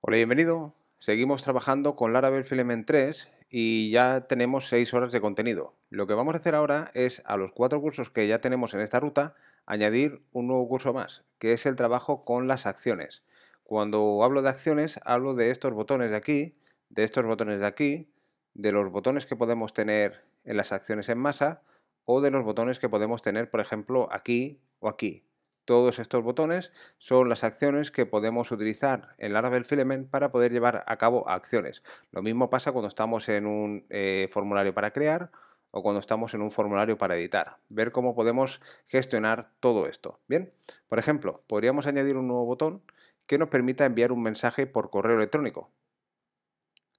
Hola y bienvenido. Seguimos trabajando con Laravel Filament 3 y ya tenemos 6 horas de contenido. Lo que vamos a hacer ahora es a los cuatro cursos que ya tenemos en esta ruta añadir un nuevo curso más, que es el trabajo con las acciones. Cuando hablo de acciones hablo de estos botones de aquí, de estos botones de aquí, de los botones que podemos tener en las acciones en masa o de los botones que podemos tener, por ejemplo, aquí o aquí. Todos estos botones son las acciones que podemos utilizar en Laravel Filament para poder llevar a cabo acciones. Lo mismo pasa cuando estamos en un eh, formulario para crear o cuando estamos en un formulario para editar. Ver cómo podemos gestionar todo esto. Bien, por ejemplo, podríamos añadir un nuevo botón que nos permita enviar un mensaje por correo electrónico.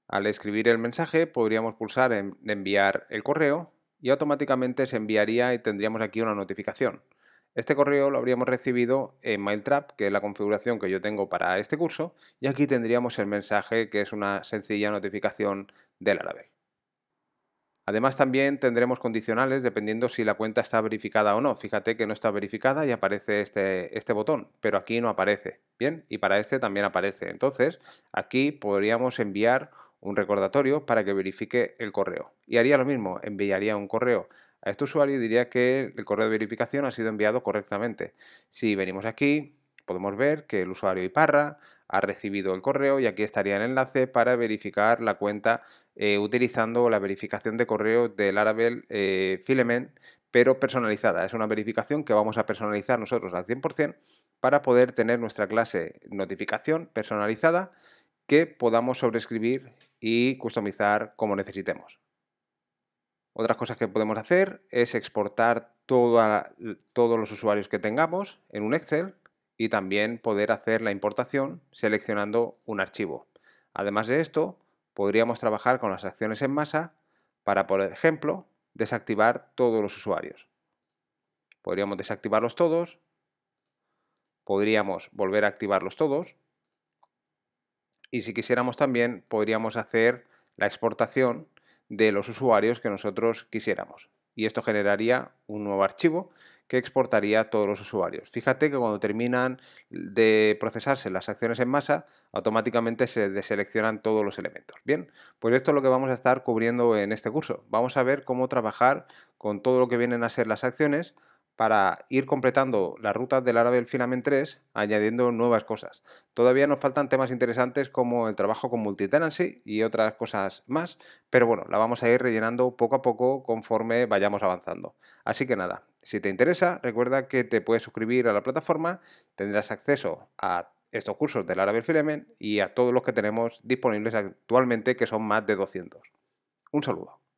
Al escribir el mensaje podríamos pulsar en enviar el correo y automáticamente se enviaría y tendríamos aquí una notificación. Este correo lo habríamos recibido en MailTrap, que es la configuración que yo tengo para este curso, y aquí tendríamos el mensaje que es una sencilla notificación de Laravel. Además también tendremos condicionales dependiendo si la cuenta está verificada o no. Fíjate que no está verificada y aparece este, este botón, pero aquí no aparece. Bien, y para este también aparece. Entonces, aquí podríamos enviar un recordatorio para que verifique el correo. Y haría lo mismo, enviaría un correo a este usuario diría que el correo de verificación ha sido enviado correctamente. Si venimos aquí, podemos ver que el usuario Iparra ha recibido el correo y aquí estaría el enlace para verificar la cuenta eh, utilizando la verificación de correo del Laravel eh, Filament, pero personalizada. Es una verificación que vamos a personalizar nosotros al 100% para poder tener nuestra clase notificación personalizada que podamos sobreescribir y customizar como necesitemos. Otras cosas que podemos hacer es exportar todos los usuarios que tengamos en un Excel y también poder hacer la importación seleccionando un archivo. Además de esto, podríamos trabajar con las acciones en masa para, por ejemplo, desactivar todos los usuarios. Podríamos desactivarlos todos, podríamos volver a activarlos todos y si quisiéramos también podríamos hacer la exportación de los usuarios que nosotros quisiéramos. Y esto generaría un nuevo archivo que exportaría a todos los usuarios. Fíjate que cuando terminan de procesarse las acciones en masa, automáticamente se deseleccionan todos los elementos. Bien, pues esto es lo que vamos a estar cubriendo en este curso. Vamos a ver cómo trabajar con todo lo que vienen a ser las acciones para ir completando las rutas del Laravel Filament 3 añadiendo nuevas cosas. Todavía nos faltan temas interesantes como el trabajo con multitenancy y otras cosas más, pero bueno, la vamos a ir rellenando poco a poco conforme vayamos avanzando. Así que nada, si te interesa, recuerda que te puedes suscribir a la plataforma, tendrás acceso a estos cursos del Laravel Filament y a todos los que tenemos disponibles actualmente, que son más de 200. Un saludo.